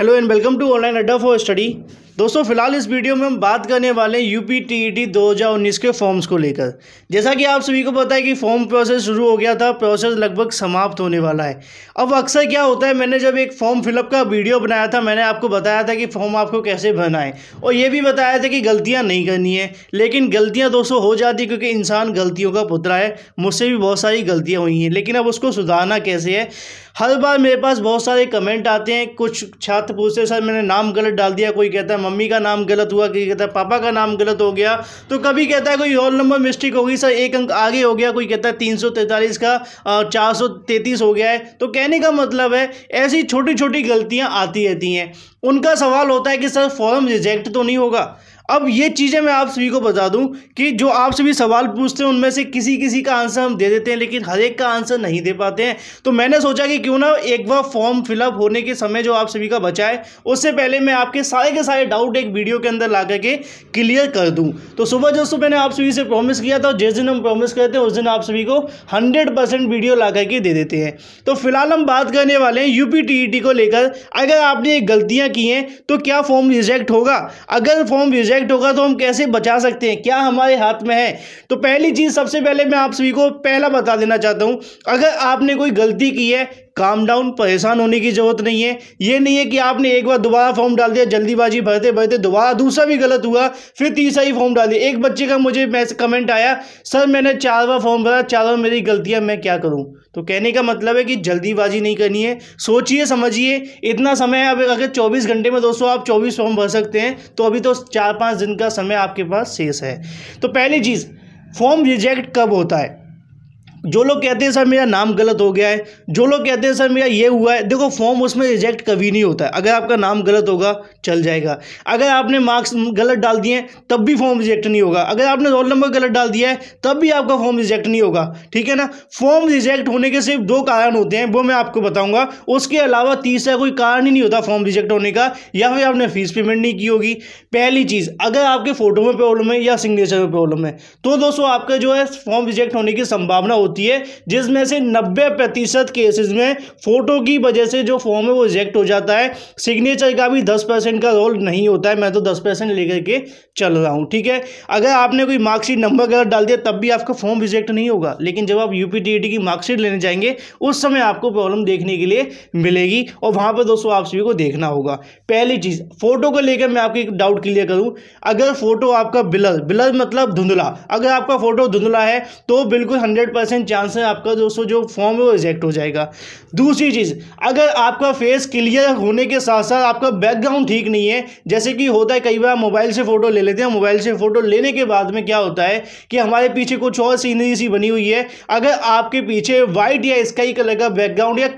Hello and welcome to Online Adda for Study. दोस्तों फिलहाल इस वीडियो में हम बात करने वाले हैं U P T E T दो हज़ार उन्नीस के फॉर्म्स को लेकर जैसा कि आप सभी को पता है कि फॉर्म प्रोसेस शुरू हो गया था प्रोसेस लगभग समाप्त होने वाला है अब अक्सर क्या होता है मैंने जब एक फॉर्म फिलअप का वीडियो बनाया था मैंने आपको बताया था कि फॉर्म आपको कैसे भरना है और ये भी बताया था कि गलतियाँ नहीं करनी है लेकिन गलतियाँ दोस्तों हो जाती है क्योंकि इंसान गलतियों का पुतरा है मुझसे भी बहुत सारी गलतियाँ हुई हैं लेकिन अब उसको सुधारना कैसे है हर बार मेरे पास बहुत सारे कमेंट आते हैं कुछ छात्र पूछते सर मैंने नाम गलत डाल दिया कोई कहता है मम्मी का नाम गलत हुआ कहीं कहता है पापा का नाम गलत हो गया तो कभी कहता है कोई रोल नंबर मिस्टेक हो गई सर एक अंक आगे हो गया कोई कहता है तीन का चार हो गया है तो कहने का मतलब है ऐसी छोटी छोटी गलतियाँ आती रहती हैं उनका सवाल होता है कि सर फॉर्म रिजेक्ट तो नहीं होगा अब ये चीज़ें मैं आप सभी को बता दूं कि जो आप सभी सवाल पूछते हैं उनमें से किसी किसी का आंसर हम दे देते हैं लेकिन हर एक का आंसर नहीं दे पाते हैं तो मैंने सोचा कि क्यों ना एक बार फॉर्म फिलअप होने के समय जो आप सभी का बचा है उससे पहले मैं आपके सारे के सारे डाउट एक वीडियो के अंदर ला करके क्लियर कर दूँ तो सुबह दोस्तों मैंने आप सभी से प्रॉमिस किया था जिस दिन हम प्रॉमिस करते हैं उस दिन आप सभी को हंड्रेड परसेंट वीडियो ला करके दे देते हैं तो फिलहाल हम बात करने वाले हैं यूपी e को लेकर अगर आपने गलतियाँ की हैं तो क्या फॉर्म रिजेक्ट होगा अगर फॉर्म रिजेक्ट इफेक्ट होगा तो हम कैसे बचा सकते हैं क्या हमारे हाथ में है तो पहली चीज़ सबसे पहले मैं आप सभी को पहला बता देना चाहता हूं अगर आपने कोई गलती की है काम डाउन परेशान होने की ज़रूरत नहीं है ये नहीं है कि आपने एक बार दोबारा फॉर्म डाल दिया जल्दीबाजी भरते भरते दोबारा दूसरा भी गलत हुआ फिर तीसरा ही फॉर्म डाल दिया एक बच्चे का मुझे मैस कमेंट आया सर मैंने चार बार फॉर्म भरा चार बार मेरी गलतियां मैं क्या करूं तो कहने का मतलब है कि जल्दीबाजी नहीं करनी है सोचिए समझिए इतना समय है अब अगर चौबीस घंटे में दोस्तों आप चौबीस फॉर्म भर सकते हैं तो अभी तो चार पाँच पाँच दिन का समय आपके पास शेष है तो पहली चीज़ फॉर्म रिजेक्ट कब होता है जो लोग कहते हैं सर मेरा नाम गलत हो गया है जो लोग कहते हैं सर मेरा ये हुआ है देखो फॉर्म उसमें रिजेक्ट कभी नहीं होता है अगर आपका नाम गलत होगा चल जाएगा अगर आपने मार्क्स गलत डाल दिए तब भी फॉर्म रिजेक्ट नहीं होगा अगर आपने रोल नंबर गलत डाल दिया है तब भी आपका फॉर्म रिजेक्ट नहीं होगा ठीक है ना फॉर्म रिजेक्ट होने के सिर्फ दो कारण होते हैं वो मैं आपको बताऊँगा उसके अलावा तीसरा कोई कारण ही नहीं होता फॉर्म रिजेक्ट होने का या फिर आपने फीस पेमेंट नहीं की होगी पहली चीज़ अगर आपके फ़ोटो में प्रॉब्लम है या सिग्नेचर में प्रॉब्लम है तो दोस्तों आपका जो है फॉर्म रिजेक्ट होने की संभावना होती होती है जिसमें से नब्बे प्रतिशत केसेज में फ़ोटो की वजह से जो फॉर्म है वो रिजेक्ट हो जाता है सिग्नेचर का भी दस परसेंट का रोल नहीं होता है मैं तो दस परसेंट लेकर के चल रहा हूँ ठीक है अगर आपने कोई मार्कशीट नंबर गलत डाल दिया तब भी आपका फॉर्म रिजेक्ट नहीं होगा लेकिन जब आप यू की मार्कशीट लेने जाएंगे उस समय आपको प्रॉब्लम देखने के लिए मिलेगी और वहाँ पर दोस्तों आप सभी को देखना होगा पहली चीज़ फ़ोटो को लेकर मैं आपकी डाउट क्लियर करूँ अगर फ़ोटो आपका बिलर बिलर मतलब धुंधला अगर आपका फ़ोटो धुंधला है तो बिल्कुल हंड्रेड परसेंट चांस है आपका दोस्तों जो फॉर्म है वो रिजेक्ट हो जाएगा दूसरी चीज़ अगर आपका फेस क्लियर होने के साथ साथ आपका बैकग्राउंड ठीक नहीं है जैसे कि होता है कई बार मोबाइल से फ़ोटो ले लेते हैं मोबाइल से फ़ोटो लेने के बाद में क्या होता है कि हमारे पीछे कुछ और सीनरी सी बनी हुई है अगर आपके पीछे वाइट या स्काई कलर का बैकग्राउंड या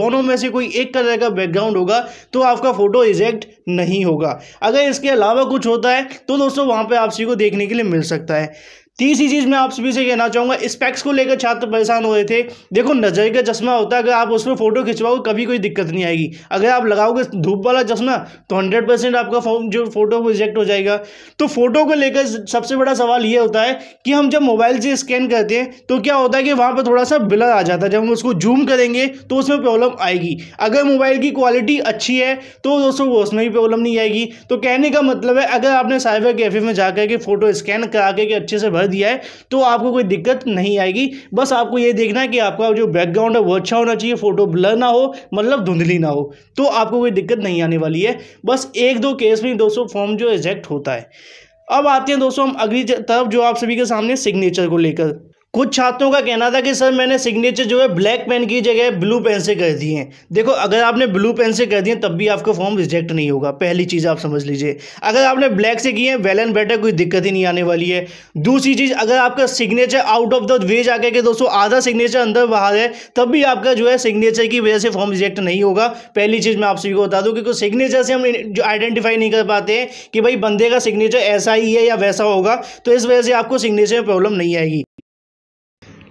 दोनों में से कोई एक कलर का बैकग्राउंड होगा तो आपका फ़ोटो रिजेक्ट नहीं होगा अगर इसके अलावा कुछ होता है तो दोस्तों वहाँ पर वापसी को देखने के लिए मिल सकता है तीसरी चीज़ मैं आप सभी से कहना चाहूँगा स्पेक्स को लेकर छात्र परेशान हो रहे थे देखो नज़र का चश्मा होता है अगर आप उसमें फ़ोटो खिंचवाओ कभी कोई दिक्कत नहीं आएगी अगर आप लगाओगे धूप वाला चश्मा तो हंड्रेड परसेंट आपका फॉर्म जो फ़ोटो रिजेक्ट हो जाएगा तो फ़ोटो को लेकर सबसे बड़ा सवाल ये होता है कि हम जब मोबाइल से स्कैन करते हैं तो क्या होता है कि वहाँ पर थोड़ा सा ब्लर आ जाता है जब हम उसको जूम करेंगे तो उसमें प्रॉब्लम आएगी अगर मोबाइल की क्वालिटी अच्छी है तो दोस्तों उसमें भी प्रॉब्लम नहीं आएगी तो कहने का मतलब है अगर आपने साइबर कैफे में जाकर के फ़ोटो स्कैन करा के अच्छे से भर दिया है तो आपको कोई दिक्कत नहीं आएगी बस आपको ये देखना है कि आपका जो बैकग्राउंड है वो अच्छा होना चाहिए फ़ोटो ब्लर ना हो मतलब धुंधली ना हो तो आपको कोई दिक्कत नहीं आने वाली है बस एक दो केस में दोस्तों फॉर्म जो एग्जैक्ट होता है अब आते हैं दोस्तों हम अगली तरफ जो आप सभी के सामने सिग्नेचर को लेकर कुछ छात्रों का कहना था कि सर मैंने सिग्नेचर जो है ब्लैक पेन की जगह ब्लू पेन से कर दिए हैं देखो अगर आपने ब्लू पेन से कर दिए तब भी आपका फॉर्म रिजेक्ट नहीं होगा पहली चीज़ आप समझ लीजिए अगर आपने ब्लैक से किए हैं वेल एंड बेटर कोई दिक्कत ही नहीं आने वाली है दूसरी चीज़ अगर आपका signature out of the way जाकर के दोस्तों आधा सिग्नेचर अंदर बाहर है तब भी आपका जो है सिग्नेचर की वजह से फॉर्म रिजेक्ट नहीं होगा पहली चीज़ मैं आप सभी को बता दूँ क्योंकि सिग्नेचर से हम जो आइडेंटिफाई नहीं कर पाते हैं कि भाई बंदे का सिग्नेचर ऐसा ही है या वैसा होगा तो इस वजह से आपको सिग्नेचर में प्रॉब्लम नहीं आएगी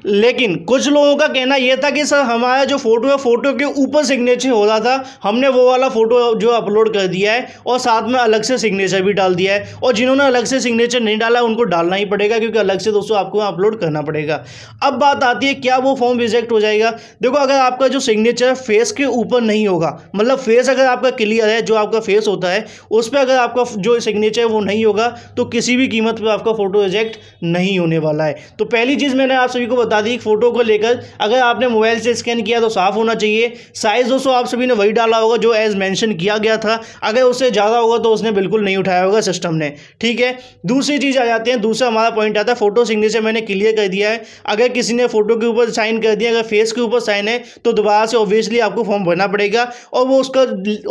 लेकिन कुछ लोगों का कहना यह था कि सर हमारा जो फ़ोटो है फ़ोटो के ऊपर सिग्नेचर हो रहा था हमने वो वाला फ़ोटो जो अपलोड कर दिया है और साथ में अलग से सिग्नेचर भी डाल दिया है और जिन्होंने अलग से सिग्नेचर नहीं डाला उनको डालना ही पड़ेगा क्योंकि अलग से दोस्तों आपको अपलोड करना पड़ेगा अब बात आती है क्या वो फॉर्म रिजेक्ट हो जाएगा देखो अगर आपका जो सिग्नेचर फेस के ऊपर नहीं होगा मतलब फेस अगर आपका क्लियर है जो आपका फेस होता है उस पर अगर आपका जो सिग्नेचर है वो नहीं होगा तो किसी भी कीमत पर आपका फ़ोटो रिजेक्ट नहीं होने वाला है तो पहली चीज़ मैंने आप सभी को बता बता दी फ़ोटो को लेकर अगर आपने मोबाइल से स्कैन किया तो साफ़ होना चाहिए साइज़ दोस्तों आप सभी ने वही डाला होगा जो एज़ मैंशन किया गया था अगर उससे ज़्यादा होगा तो उसने बिल्कुल नहीं उठाया होगा सिस्टम ने ठीक है दूसरी चीज़ आ जाती है दूसरा हमारा पॉइंट आता है फ़ोटो सिग्नेचर मैंने क्लियर कर दिया है अगर किसी ने फ़ोटो के ऊपर साइन कर दिया अगर फेस के ऊपर साइन है तो दोबारा से ऑब्वियसली आपको फॉर्म भरना पड़ेगा और वो उसका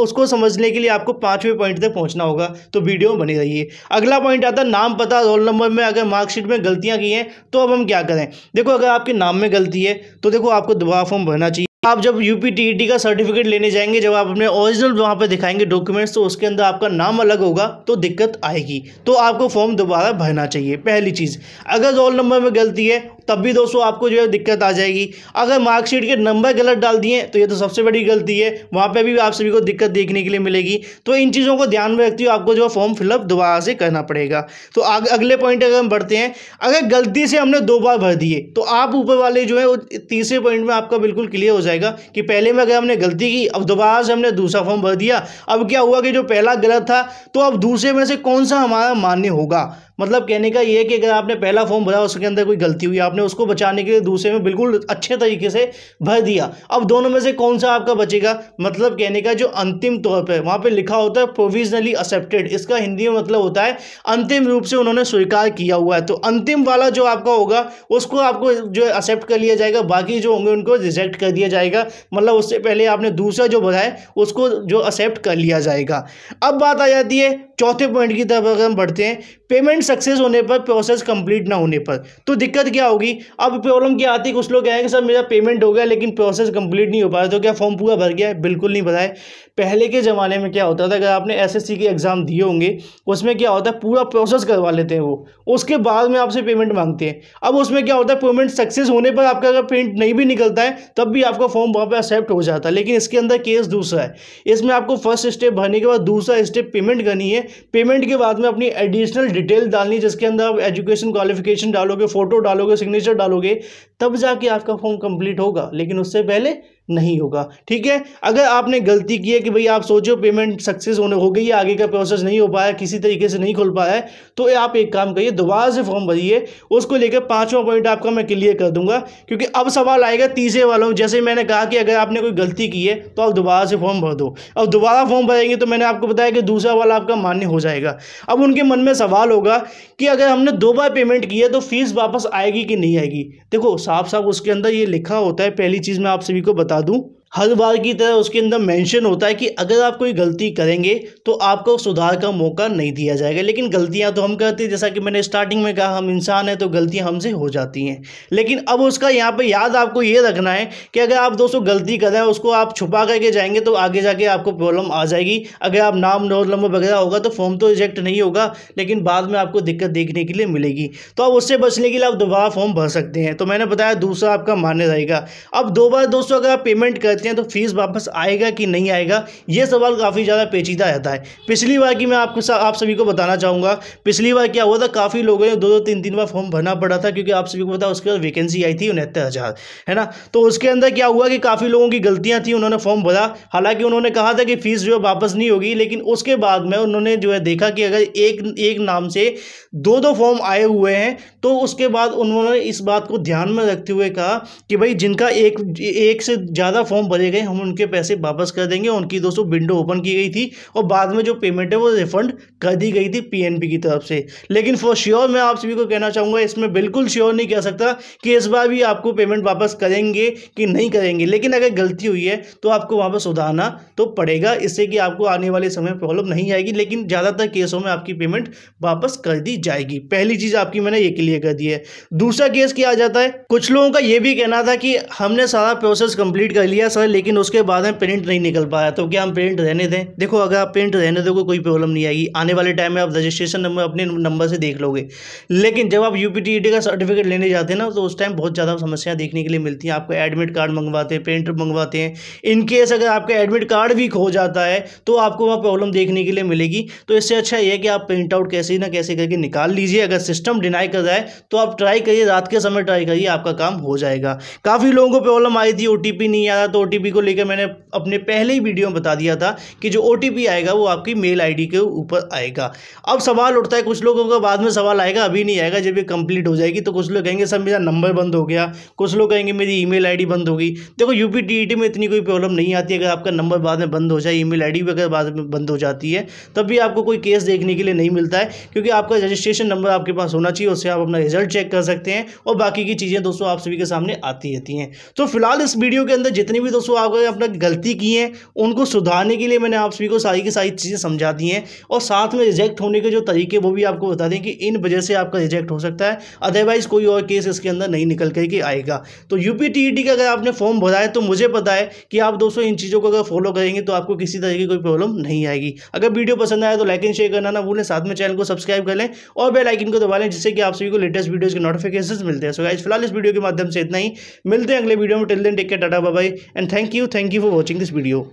उसको समझने के लिए आपको पांचवें पॉइंट तक पहुंचना होगा तो वीडियो में बनी रहिए अगला पॉइंट आता है नाम पता रोल नंबर में अगर मार्कशीट में गलतियां की हैं तो अब हम क्या करें देखो अगर आपके नाम में गलती है तो देखो आपको दबाव फॉर्म भरना चाहिए आप जब यू पी e का सर्टिफिकेट लेने जाएंगे जब आप अपने ओरिजिनल वहाँ पर दिखाएंगे डॉक्यूमेंट्स तो उसके अंदर आपका नाम अलग होगा तो दिक्कत आएगी तो आपको फॉर्म दोबारा भरना चाहिए पहली चीज़ अगर रोल नंबर में गलती है तब भी दोस्तों आपको जो है दिक्कत आ जाएगी अगर मार्कशीट के नंबर गलत डाल दिए तो ये तो सबसे बड़ी गलती है वहाँ पे भी आप सभी को दिक्कत देखने के लिए मिलेगी तो इन चीज़ों को ध्यान में रखते हुए आपको जो फॉर्म फिलअप दोबारा से करना पड़ेगा तो अगले पॉइंट अगर हम बढ़ते हैं अगर गलती से हमने दो बार भर दिए तो आप ऊपर वाले जो है तीसरे पॉइंट में आपका बिल्कुल क्लियर हो जाएगा जाएगा कि पहले में अगर हमने गलती की अब दोबारा से हमने दूसरा फॉर्म भर दिया अब क्या हुआ कि जो पहला गलत था तो अब दूसरे में से कौन सा हमारा मान्य होगा मतलब कहने का ये है कि अगर आपने पहला फॉर्म भरा उसके अंदर कोई गलती हुई आपने उसको बचाने के लिए दूसरे में बिल्कुल अच्छे तरीके से भर दिया अब दोनों में से कौन सा आपका बचेगा मतलब कहने का जो अंतिम तौर पर वहाँ पर लिखा होता है प्रोविजनली एक्सेप्टेड इसका हिंदी में मतलब होता है अंतिम रूप से उन्होंने स्वीकार किया हुआ है तो अंतिम वाला जो आपका होगा उसको आपको जो एक्सेप्ट कर लिया जाएगा बाकी जो होंगे उनको रिजेक्ट कर दिया जाएगा जाएगा मतलब उससे पहले आपने दूसरा जो बताया उसको जो एक्सेप्ट कर लिया जाएगा अब बात आ जाती है चौथे पॉइंट की तरफ अगर हम बढ़ते हैं पेमेंट सक्सेस होने पर प्रोसेस कंप्लीट ना होने पर तो दिक्कत क्या होगी अब प्रॉब्लम क्या आती है कुछ लोग कहेंगे सर मेरा पेमेंट हो गया लेकिन प्रोसेस कंप्लीट नहीं हो पाया तो क्या फॉर्म पूरा भर गया है बिल्कुल नहीं भरा है पहले के ज़माने में क्या होता था अगर आपने एस एस के एग्ज़ाम दिए होंगे उसमें क्या होता है पूरा प्रोसेस करवा लेते हैं वो उसके बाद में आपसे पेमेंट मांगते हैं अब उसमें क्या होता है पेमेंट सक्सेस होने पर आपका अगर प्रिंट नहीं भी निकलता है तब भी आपको आपका फॉर्म वहाँ पर एक्सेप्ट हो जाता है लेकिन इसके अंदर केस दूसरा है इसमें आपको फर्स्ट स्टेप भरने के बाद दूसरा स्टेप पेमेंट करनी है पेमेंट के बाद में अपनी एडिशनल डिटेल डालनी जिसके अंदर आप एजुकेशन क्वालिफिकेशन डालोगे फोटो डालोगे सिग्नेचर डालोगे तब जाके आपका फॉर्म कंप्लीट होगा लेकिन उससे पहले नहीं होगा ठीक है अगर आपने गलती की है कि भाई आप सोचो पेमेंट सक्सेस होने हो गई है आगे का प्रोसेस नहीं हो पाया किसी तरीके से नहीं खुल पाया है तो आप एक काम करिए दोबारा से फॉर्म भरिए उसको लेकर पांचवा पॉइंट आपका मैं क्लियर कर दूंगा क्योंकि अब सवाल आएगा तीसरे वालों जैसे मैंने कहा कि अगर आपने कोई गलती की है तो आप दोबारा से फॉर्म भर दो अब दोबारा फॉर्म भरेंगे तो मैंने आपको बताया कि दूसरा वाला आपका मान्य हो जाएगा अब उनके मन में सवाल होगा कि अगर हमने दो बार पेमेंट किया है तो फीस वापस आएगी कि नहीं आएगी देखो साफ साफ उसके अंदर ये लिखा होता है पहली चीज़ मैं आप सभी को बता resultado हर बार की तरह उसके अंदर मेंशन होता है कि अगर आप कोई गलती करेंगे तो आपको सुधार का मौका नहीं दिया जाएगा लेकिन गलतियां तो हम करते हैं जैसा कि मैंने स्टार्टिंग में कहा हम इंसान हैं तो गलतियां हमसे हो जाती हैं लेकिन अब उसका यहाँ पे याद आपको ये रखना है कि अगर आप दोस्तों गलती करें उसको आप छुपा करके जाएंगे तो आगे जाके आपको प्रॉब्लम आ जाएगी अगर आप नाम रोल नंबर वगैरह होगा तो फॉर्म तो रिजेक्ट नहीं होगा लेकिन बाद में आपको दिक्कत देखने के लिए मिलेगी तो अब उससे बचने के लिए आप दोबारा फॉर्म भर सकते हैं तो मैंने बताया दूसरा आपका मान्य रहेगा अब दो बार दोस्तों अगर आप पेमेंट करते बेचते हैं तो फीस वापस आएगा कि नहीं आएगा ये सवाल काफ़ी ज़्यादा पेचीदा रहता है पिछली बार की मैं आपको सा, आप सभी को बताना चाहूँगा पिछली बार क्या हुआ था काफ़ी लोगों ने दो दो तीन तीन बार फॉर्म भरना पड़ा था क्योंकि आप सभी को पता उसके बाद वैकेंसी आई थी उनहत्तर हज़ार है ना तो उसके अंदर क्या हुआ कि काफ़ी लोगों की गलतियाँ थी उन्होंने फॉर्म भरा हालांकि उन्होंने कहा था कि फ़ीस जो है वापस नहीं होगी लेकिन उसके बाद में उन्होंने जो है देखा कि अगर एक एक नाम से दो दो फॉर्म आए हुए हैं तो उसके बाद उन्होंने इस बात को ध्यान में रखते हुए कहा कि भाई जिनका एक एक से ज़्यादा फॉर्म फॉर्म भरे गए हम उनके पैसे वापस कर देंगे उनकी दोस्तों विंडो ओपन की गई थी और बाद में जो पेमेंट है वो रिफंड कर दी गई थी पीएनबी की तरफ से लेकिन फॉर श्योर मैं आप सभी को कहना चाहूँगा इसमें बिल्कुल श्योर नहीं कह सकता कि इस बार भी आपको पेमेंट वापस करेंगे कि नहीं करेंगे लेकिन अगर गलती हुई है तो आपको वापस पर सुधारना तो पड़ेगा इससे कि आपको आने वाले समय प्रॉब्लम नहीं आएगी लेकिन ज़्यादातर केसों में आपकी पेमेंट वापस कर दी जाएगी पहली चीज़ आपकी मैंने ये क्लियर कर दी है दूसरा केस क्या आ जाता है कुछ लोगों का ये भी कहना था कि हमने सारा प्रोसेस कंप्लीट कर लिया है लेकिन उसके बाद में प्रिंट नहीं निकल पाया तो क्या हम प्रिंट रहने दें देखो अगर आप प्रिंट रहने दोगे कोई प्रॉब्लम नहीं आएगी आने वाले टाइम में आप रजिस्ट्रेशन नंबर अपने नंबर से देख लोगे लेकिन जब आप यू का सर्टिफिकेट लेने जाते हैं ना तो उस टाइम बहुत ज़्यादा समस्याएँ देखने के लिए मिलती हैं आपको एडमिट कार्ड मंगवाते हैं प्रिंट मंगवाते हैं इनकेस अगर आपका एडमिट कार्ड भी खो जाता है तो आपको वहाँ प्रॉब्लम देखने के लिए मिलेगी तो इससे अच्छा यह है कि आप प्रिंट आउट कैसे ना कैसे करके निकाल लीजिए अगर सिस्टम डिनाई कर जाए तो आप ट्राई करिए रात के समय ट्राई करिए आपका काम हो जाएगा काफ़ी लोगों को प्रॉब्लम आई थी ओ नहीं आ रहा तो ओटीपी को लेकर मैंने अपने पहले ही वीडियो में बता दिया था कि जो ओटीपी आएगा वो आपकी मेल आईडी के ऊपर आएगा अब सवाल उठता है कुछ लोगों का बाद में सवाल आएगा अभी नहीं आएगा जब ये कंप्लीट हो जाएगी तो कुछ लोग कहेंगे सर मेरा नंबर बंद हो गया कुछ लोग कहेंगे मेरी ई मेल बंद होगी देखो यूपीटीईटी e में इतनी कोई प्रॉब्लम नहीं आती अगर आपका नंबर बाद में बंद हो जाए ई मेल भी अगर बाद में बंद हो जाती है तब भी आपको कोई केस देखने के लिए नहीं मिलता है क्योंकि आपका रजिस्ट्रेशन नंबर आपके पास होना चाहिए उससे आप अपना रिजल्ट चेक कर सकते हैं और बाकी की चीज़ें दोस्तों आप सभी के सामने आती रहती हैं तो फिलहाल इस वीडियो के अंदर जितनी भी दोस्तों आपका अपना गलती की है उनको सुधारने के लिए मैंने आप सभी को सारी की सारी चीज़ें समझा दी हैं और साथ में रिजेक्ट होने के जो तरीके वो भी आपको बता दें कि इन वजह से आपका रिजेक्ट हो सकता है अदरवाइज़ कोई और केस इसके अंदर नहीं निकल कर के आएगा तो यू पी e का अगर आपने फॉर्म भरा है तो मुझे पता है कि आप दोस्तों इन चीज़ों को अगर फॉलो करेंगे तो आपको किसी तरह की कोई प्रॉब्लम नहीं आएगी अगर वीडियो पसंद आया तो लाइक एंड शेयर करना ना भूलें साथ में चैनल को सब्सक्राइब कर लें और बेल आइकन को दबा लें जिससे कि आप सभी को लेटेस्ट वीडियोज़ के नोटिफिकेशन मिलते हैं सो गाइज फिलहाल इस वीडियो के माध्यम से इतना ही मिलते हैं अगले वीडियो में till then take care tata bye bye and and thank you thank you for watching this video